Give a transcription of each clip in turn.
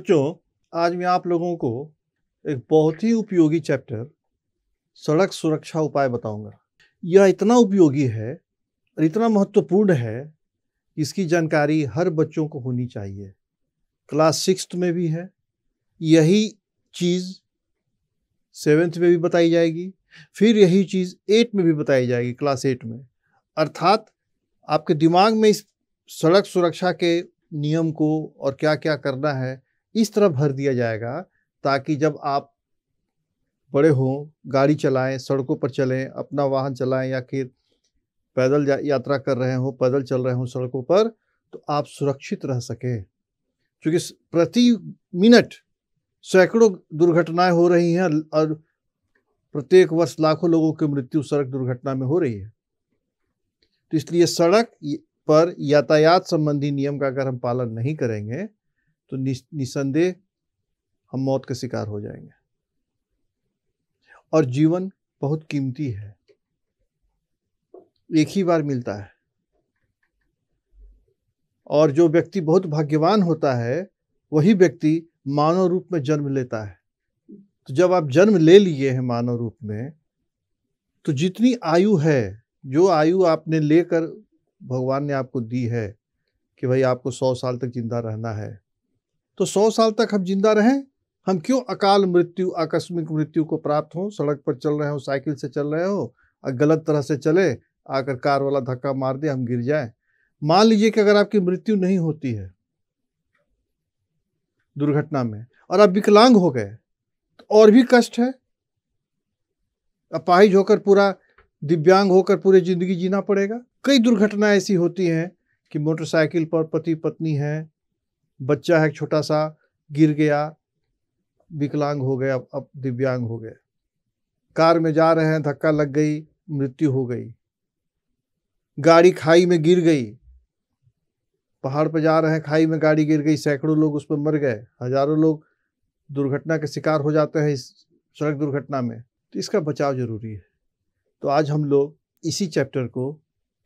बच्चों आज मैं आप लोगों को एक बहुत ही उपयोगी चैप्टर सड़क सुरक्षा उपाय बताऊंगा। यह इतना उपयोगी है और इतना महत्वपूर्ण है इसकी जानकारी हर बच्चों को होनी चाहिए क्लास सिक्स में भी है यही चीज़ सेवेंथ में भी बताई जाएगी फिर यही चीज़ एट में भी बताई जाएगी क्लास एट में अर्थात आपके दिमाग में इस सड़क सुरक्षा के नियम को और क्या क्या करना है इस तरह भर दिया जाएगा ताकि जब आप बड़े हों गाड़ी चलाएं सड़कों पर चलें अपना वाहन चलाएं या फिर पैदल यात्रा कर रहे हों पैदल चल रहे हों सड़कों पर तो आप सुरक्षित रह सकें क्योंकि प्रति मिनट सैकड़ों दुर्घटनाएं हो रही हैं और प्रत्येक वर्ष लाखों लोगों की मृत्यु सड़क दुर्घटना में हो रही है तो इसलिए सड़क पर यातायात संबंधी नियम का अगर हम पालन नहीं करेंगे तो निसंदेह हम मौत के शिकार हो जाएंगे और जीवन बहुत कीमती है एक ही बार मिलता है और जो व्यक्ति बहुत भाग्यवान होता है वही व्यक्ति मानव रूप में जन्म लेता है तो जब आप जन्म ले लिए हैं मानव रूप में तो जितनी आयु है जो आयु आपने लेकर भगवान ने आपको दी है कि भाई आपको सौ साल तक जिंदा रहना है तो सौ साल तक हम जिंदा रहें हम क्यों अकाल मृत्यु आकस्मिक मृत्यु को प्राप्त हो सड़क पर चल रहे हो साइकिल से चल रहे हो और गलत तरह से चले आकर कार वाला धक्का मार दे हम गिर जाए मान लीजिए कि अगर आपकी मृत्यु नहीं होती है दुर्घटना में और आप विकलांग हो गए तो और भी कष्ट है अपाहिज होकर पूरा दिव्यांग होकर पूरी ज़िंदगी जीना पड़ेगा कई दुर्घटनाएं ऐसी होती हैं कि मोटरसाइकिल पर पति पत्नी हैं बच्चा है छोटा सा गिर गया विकलांग हो गया अब दिव्यांग हो गया कार में जा रहे हैं धक्का लग गई मृत्यु हो गई गाड़ी खाई में गिर गई पहाड़ पर जा रहे हैं खाई में गाड़ी गिर गई सैकड़ों लोग उस पर मर गए हजारों लोग दुर्घटना के शिकार हो जाते हैं इस सड़क दुर्घटना में तो इसका बचाव जरूरी है तो आज हम लोग इसी चैप्टर को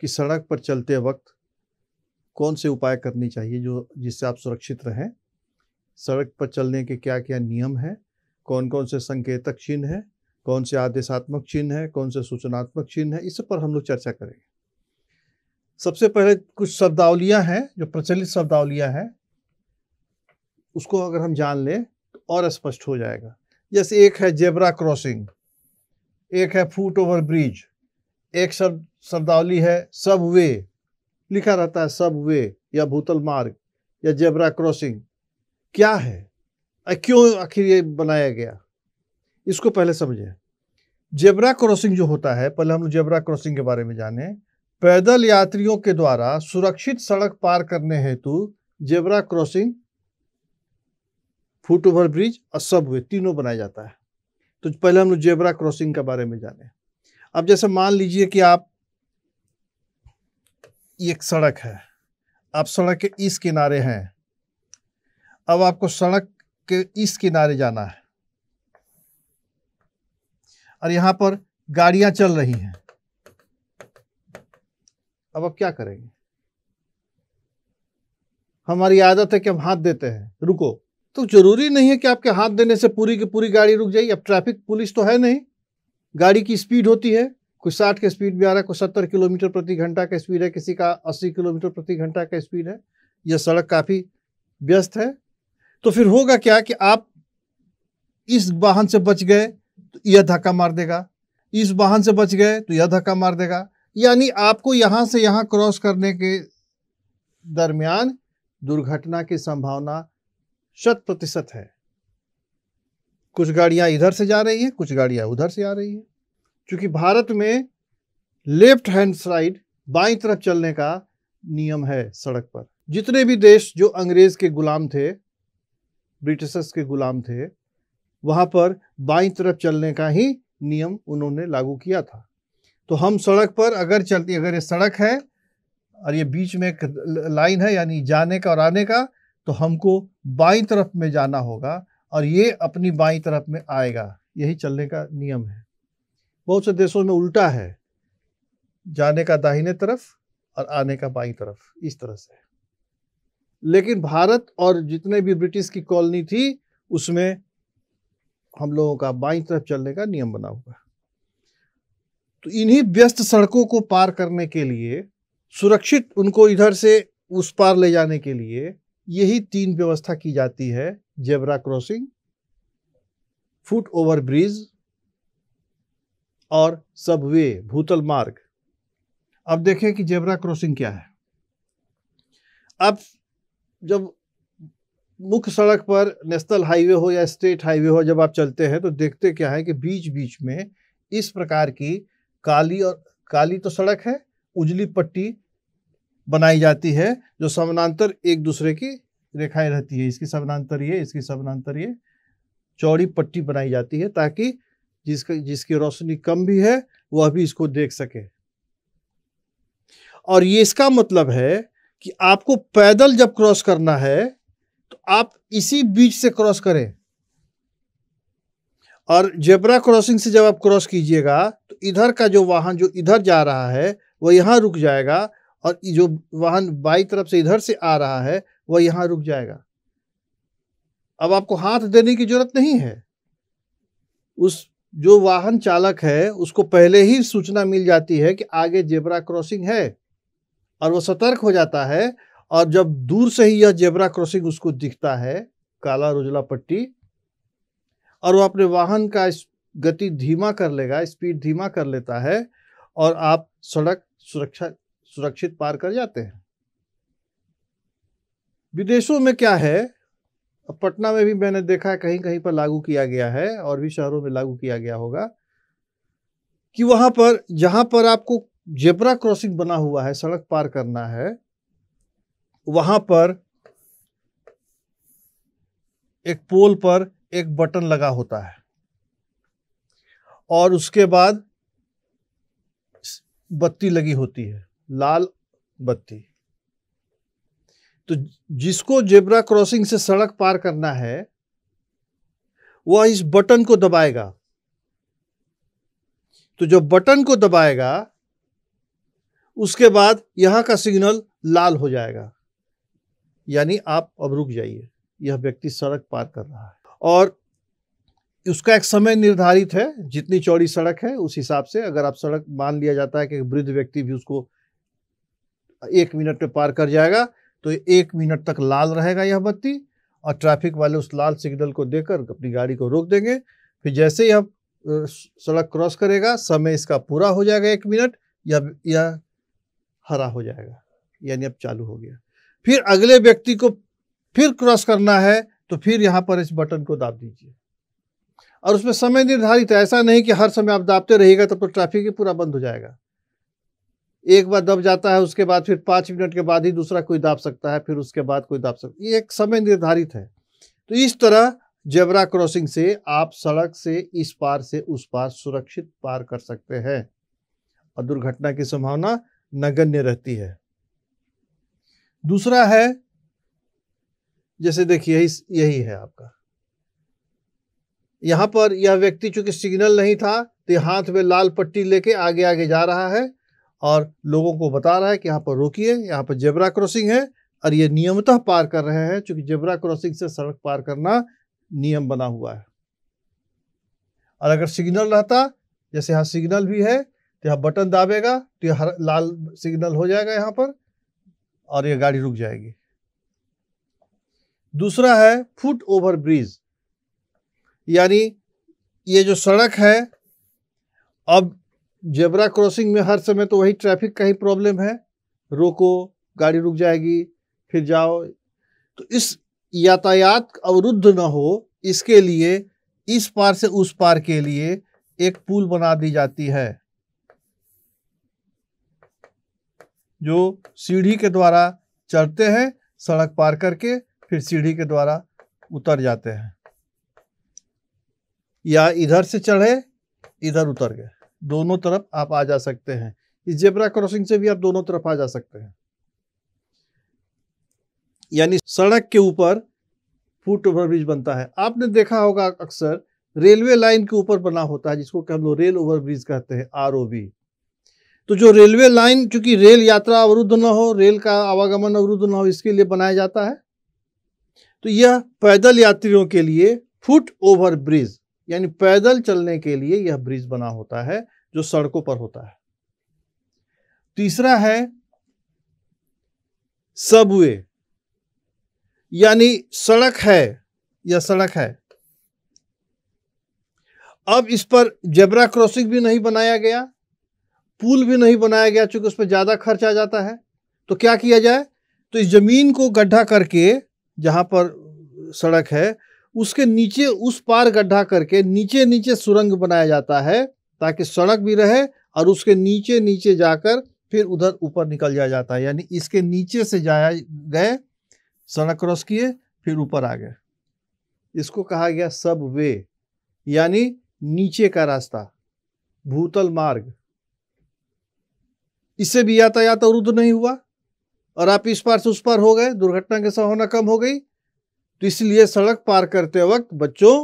कि सड़क पर चलते वक्त कौन से उपाय करने चाहिए जो जिससे आप सुरक्षित रहें सड़क पर चलने के क्या क्या नियम हैं कौन कौन से संकेतक चिन्ह हैं कौन से आदेशात्मक चिन्ह हैं कौन से सूचनात्मक चिन्ह हैं इस पर हम लोग चर्चा करेंगे सबसे पहले कुछ शब्दावलियाँ हैं जो प्रचलित शब्दावलियाँ हैं उसको अगर हम जान लें तो और स्पष्ट हो जाएगा जैसे एक है जेबरा क्रॉसिंग एक है फुट ओवर ब्रिज एक शब्द शब्दावली है सब वे लिखा रहता है सब वे या भूतल मार्ग या जेबरा क्रॉसिंग क्या है क्यों आखिर ये बनाया गया इसको पहले समझें जेबरा क्रॉसिंग जो होता है पहले हम लोग जेबरा क्रॉसिंग के बारे में जाने पैदल यात्रियों के द्वारा सुरक्षित सड़क पार करने हेतु zebra crossing foot over bridge और सब वे तीनों बनाया जाता है तो पहले हम लोग जेबरा क्रॉसिंग के बारे में जाने अब जैसे मान लीजिए कि आप एक सड़क है आप सड़क के इस किनारे हैं अब आपको सड़क के इस किनारे जाना है और यहां पर गाड़ियां चल रही हैं अब आप क्या करेंगे हमारी आदत है कि हम हाथ देते हैं रुको तो जरूरी नहीं है कि आपके हाथ देने से पूरी की पूरी गाड़ी रुक जाए अब ट्रैफिक पुलिस तो है नहीं गाड़ी की स्पीड होती है कुछ साठ के स्पीड में आ रहा है कुछ सत्तर किलोमीटर प्रति घंटा का स्पीड है किसी का अस्सी किलोमीटर प्रति घंटा का स्पीड है यह सड़क काफ़ी व्यस्त है तो फिर होगा क्या कि आप इस वाहन से बच गए तो यह धक्का मार देगा इस वाहन से बच गए तो यह धक्का मार देगा यानी आपको यहाँ से यहाँ क्रॉस करने के दरमियान दुर्घटना की संभावना शत प्रतिशत है कुछ गाड़ियाँ इधर से जा रही है कुछ गाड़ियाँ उधर से आ रही है चूंकि भारत में लेफ्ट हैंड साइड बाई तरफ चलने का नियम है सड़क पर जितने भी देश जो अंग्रेज के गुलाम थे ब्रिटिशर्स के गुलाम थे वहां पर बाई तरफ चलने का ही नियम उन्होंने लागू किया था तो हम सड़क पर अगर चलती अगर ये सड़क है और ये बीच में एक लाइन है यानी जाने का और आने का तो हमको बाई तरफ में जाना होगा और ये अपनी बाई तरफ में आएगा यही चलने का नियम है बहुत से देशों में उल्टा है जाने का दाहिने तरफ और आने का बाई तरफ इस तरह से लेकिन भारत और जितने भी ब्रिटिश की कॉलोनी थी उसमें हम लोगों का बाई तरफ चलने का नियम बना हुआ तो इन्हीं व्यस्त सड़कों को पार करने के लिए सुरक्षित उनको इधर से उस पार ले जाने के लिए यही तीन व्यवस्था की जाती है zebra crossing foot over bridge और सब वे भूतल मार्ग अब देखें कि जेबरा क्रॉसिंग क्या है अब जब मुख्य सड़क पर नेशनल हाईवे हो या स्टेट हाईवे हो जब आप चलते हैं तो देखते क्या है कि बीच बीच में इस प्रकार की काली और काली तो सड़क है उजली पट्टी बनाई जाती है जो समानांतर एक दूसरे की रेखाएं रहती है इसकी समानांतर ये इसकी समानांतर ये चौड़ी पट्टी बनाई जाती है ताकि जिसका जिसकी रोशनी कम भी है वह भी इसको देख सके और ये इसका मतलब है कि आपको पैदल जब क्रॉस करना है तो आप इसी बीच से क्रॉस करें और जेबरा क्रॉसिंग से जब आप क्रॉस कीजिएगा तो इधर का जो वाहन जो इधर जा रहा है वह यहाँ रुक जाएगा और जो वाहन बाई तरफ से इधर से आ रहा है वह यहाँ रुक जाएगा अब आपको हाथ देने की जरूरत नहीं है उस जो वाहन चालक है उसको पहले ही सूचना मिल जाती है कि आगे जेबरा क्रॉसिंग है और वो सतर्क हो जाता है और जब दूर से ही यह जेबरा क्रॉसिंग उसको दिखता है काला रोजला पट्टी और वो अपने वाहन का गति धीमा कर लेगा स्पीड धीमा कर लेता है और आप सड़क सुरक्षा सुरक्षित पार कर जाते हैं विदेशों में क्या है अब पटना में भी मैंने देखा है कहीं कहीं पर लागू किया गया है और भी शहरों में लागू किया गया होगा कि वहां पर जहां पर आपको जेबरा क्रॉसिंग बना हुआ है सड़क पार करना है वहां पर एक पोल पर एक बटन लगा होता है और उसके बाद बत्ती लगी होती है लाल बत्ती तो जिसको जेबरा क्रॉसिंग से सड़क पार करना है वह इस बटन को दबाएगा तो जब बटन को दबाएगा उसके बाद यहां का सिग्नल लाल हो जाएगा यानी आप अब रुक जाइए यह व्यक्ति सड़क पार कर रहा है और उसका एक समय निर्धारित है जितनी चौड़ी सड़क है उस हिसाब से अगर आप सड़क मान लिया जाता है कि वृद्ध व्यक्ति भी उसको एक मिनट में पार कर जाएगा तो एक मिनट तक लाल रहेगा यह बत्ती और ट्रैफिक वाले उस लाल सिग्नल को देकर अपनी गाड़ी को रोक देंगे फिर जैसे यह सड़क क्रॉस करेगा समय इसका पूरा हो जाएगा एक मिनट या या हरा हो जाएगा यानी अब चालू हो गया फिर अगले व्यक्ति को फिर क्रॉस करना है तो फिर यहाँ पर इस बटन को दाब दीजिए और उसमें समय निर्धारित है ऐसा नहीं कि हर समय आप दाबते रहेगा तब तो ट्रैफिक ही पूरा बंद हो जाएगा एक बार दब जाता है उसके बाद फिर पाँच मिनट के बाद ही दूसरा कोई दाब सकता है फिर उसके बाद कोई दाब सकता है ये एक समय निर्धारित है तो इस तरह जेबरा क्रॉसिंग से आप सड़क से इस पार से उस पार सुरक्षित पार कर सकते हैं और दुर्घटना की संभावना नगण्य रहती है दूसरा है जैसे देखिए यही है आपका यहां पर यह व्यक्ति चूंकि सिग्नल नहीं था तो हाथ में लाल पट्टी लेके आगे आगे जा रहा है और लोगों को बता रहा है कि यहाँ पर रोकिए यहाँ पर जेबरा क्रॉसिंग है और ये नियमतः पार कर रहे हैं चूंकि जेबरा क्रॉसिंग से सड़क पार करना नियम बना हुआ है और अगर सिग्नल रहता जैसे यहाँ सिग्नल भी है तो यहाँ बटन दाबेगा तो यह लाल सिग्नल हो जाएगा यहाँ पर और ये गाड़ी रुक जाएगी दूसरा है फुट ओवर ब्रिज यानी ये जो सड़क है अब जेबरा क्रॉसिंग में हर समय तो वही ट्रैफिक का ही प्रॉब्लम है रोको गाड़ी रुक जाएगी फिर जाओ तो इस यातायात अवरुद्ध न हो इसके लिए इस पार से उस पार के लिए एक पुल बना दी जाती है जो सीढ़ी के द्वारा चढ़ते हैं सड़क पार करके फिर सीढ़ी के द्वारा उतर जाते हैं या इधर से चढ़े इधर उतर गए दोनों तरफ आप आ जा सकते हैं इस जेबरा क्रॉसिंग से भी आप दोनों तरफ आ जा सकते हैं यानी सड़क के ऊपर फुट ओवरब्रिज बनता है आपने देखा होगा अक्सर रेलवे लाइन के ऊपर बना होता है जिसको हम लोग रेल ओवरब्रिज कहते हैं आर तो जो रेलवे लाइन चूंकि रेल यात्रा अवरुद्ध न हो रेल का आवागमन अवरुद्ध न हो इसके लिए बनाया जाता है तो यह पैदल यात्रियों के लिए फुट ओवर ब्रिज यानी पैदल चलने के लिए यह ब्रिज बना होता है जो सड़कों पर होता है तीसरा है सबवे यानी सड़क है या सड़क है अब इस पर जेबरा क्रॉसिंग भी नहीं बनाया गया पुल भी नहीं बनाया गया चूंकि उस पर ज़्यादा खर्च आ जाता है तो क्या किया जाए तो इस ज़मीन को गड्ढा करके जहां पर सड़क है उसके नीचे उस पार गड्ढा करके नीचे नीचे सुरंग बनाया जाता है ताकि सड़क भी रहे और उसके नीचे नीचे जाकर फिर उधर ऊपर निकल जाया जाता है यानी इसके नीचे से जाया गए सड़क क्रॉस किए फिर ऊपर आ गए इसको कहा गया सब वे यानी नीचे का रास्ता भूतल मार्ग इससे भी यातायात अवरुद्ध नहीं हुआ और आप इस पार से उस पार हो गए दुर्घटना के संभावना कम हो गई तो इसलिए सड़क पार करते वक्त बच्चों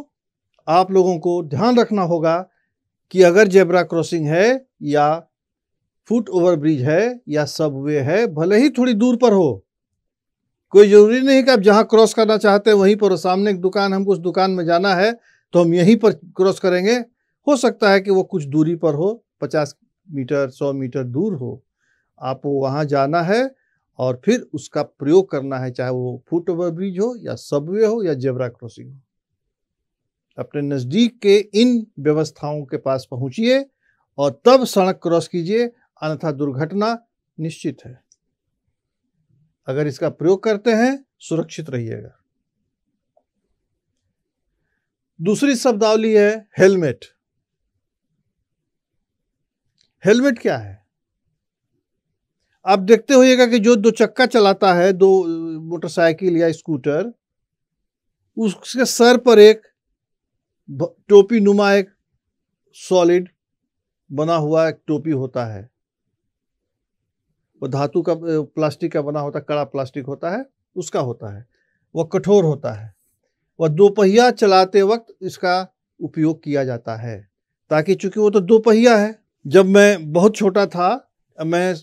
आप लोगों को ध्यान रखना होगा कि अगर जेबरा क्रॉसिंग है या फुट ओवर ब्रिज है या सबवे है भले ही थोड़ी दूर पर हो कोई ज़रूरी नहीं कि आप जहां क्रॉस करना चाहते हैं वहीं पर सामने एक दुकान हमको उस दुकान में जाना है तो हम यहीं पर क्रॉस करेंगे हो सकता है कि वो कुछ दूरी पर हो पचास मीटर सौ मीटर दूर हो आपको वहां जाना है और फिर उसका प्रयोग करना है चाहे वो फुट ओवर ब्रिज हो या सबवे हो या जेबरा क्रॉसिंग हो अपने नज़दीक के इन व्यवस्थाओं के पास पहुंचिए और तब सड़क क्रॉस कीजिए अन्यथा दुर्घटना निश्चित है अगर इसका प्रयोग करते हैं सुरक्षित रहिएगा दूसरी शब्दावली है हेलमेट हेलमेट क्या है आप देखते होइएगा कि जो दो चक्का चलाता है दो मोटरसाइकिल या स्कूटर उसके सर पर एक टोपी नुमा एक सॉलिड बना हुआ एक टोपी होता है वो धातु का प्लास्टिक का बना होता है कड़ा प्लास्टिक होता है उसका होता है वह कठोर होता है वह दोपहिया चलाते वक्त इसका उपयोग किया जाता है ताकि चूंकि वो तो दोपहिया है जब मैं बहुत छोटा था मैं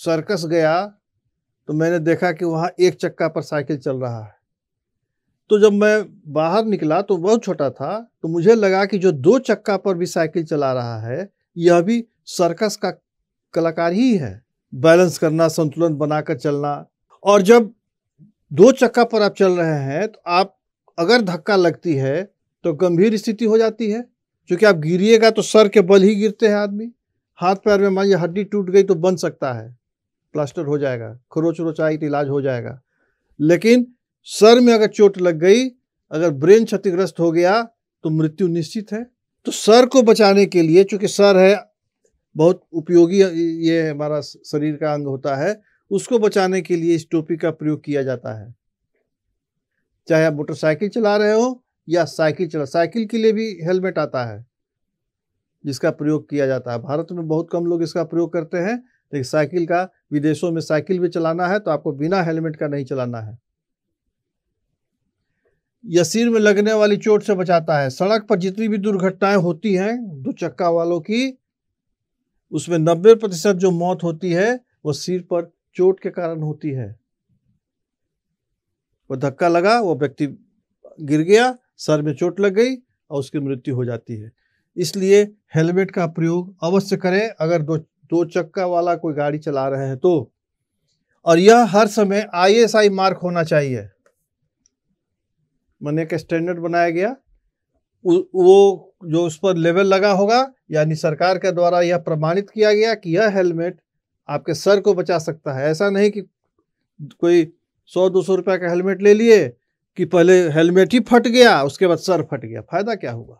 सर्कस गया तो मैंने देखा कि वहाँ एक चक्का पर साइकिल चल रहा है तो जब मैं बाहर निकला तो बहुत छोटा था तो मुझे लगा कि जो दो चक्का पर भी साइकिल चला रहा है यह भी सर्कस का कलाकार ही है बैलेंस करना संतुलन बनाकर चलना और जब दो चक्का पर आप चल रहे हैं तो आप अगर धक्का लगती है तो गंभीर स्थिति हो जाती है क्योंकि आप गिरिएगा तो सर के बल ही गिरते हैं आदमी हाथ पैर में मान लीजिए हड्डी टूट गई तो बन सकता है प्लास्टर हो जाएगा खरोच रोच आई तो इलाज हो जाएगा लेकिन सर में अगर चोट लग गई अगर ब्रेन क्षतिग्रस्त हो गया तो मृत्यु निश्चित है तो सर को बचाने के लिए चूंकि सर है बहुत उपयोगी ये हमारा शरीर का अंग होता है उसको बचाने के लिए इस टोपी का प्रयोग किया जाता है चाहे आप मोटरसाइकिल चला रहे हो या साइकिल चला साइकिल के लिए भी हेलमेट आता है जिसका प्रयोग किया जाता है भारत में बहुत कम लोग इसका प्रयोग करते हैं लेकिन साइकिल का विदेशों में साइकिल भी चलाना है तो आपको बिना हेलमेट का नहीं चलाना है यह सिर में लगने वाली चोट से बचाता है सड़क पर जितनी भी दुर्घटनाएं होती हैं दो चक्का वालों की उसमें नब्बे प्रतिशत जो मौत होती है वह सिर पर चोट के कारण होती है वो धक्का लगा वह व्यक्ति गिर गया सर में चोट लग गई और उसकी मृत्यु हो जाती है इसलिए हेलमेट का प्रयोग अवश्य करें अगर दो दो चक्का वाला कोई गाड़ी चला रहे हैं तो और यह हर समय आईएसआई मार्क होना चाहिए मैंने एक स्टैंडर्ड बनाया गया वो जो उस पर लेवल लगा होगा यानी सरकार के द्वारा यह प्रमाणित किया गया कि यह हेलमेट आपके सर को बचा सकता है ऐसा नहीं कि कोई सौ दो सौ रुपये का हेलमेट ले लिए कि पहले हेलमेट ही फट गया उसके बाद सर फट गया फायदा क्या हुआ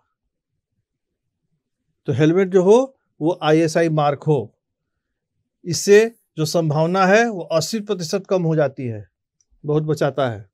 तो हेलमेट जो हो वो आईएसआई मार्क हो इससे जो संभावना है वो अस्सी प्रतिशत कम हो जाती है बहुत बचाता है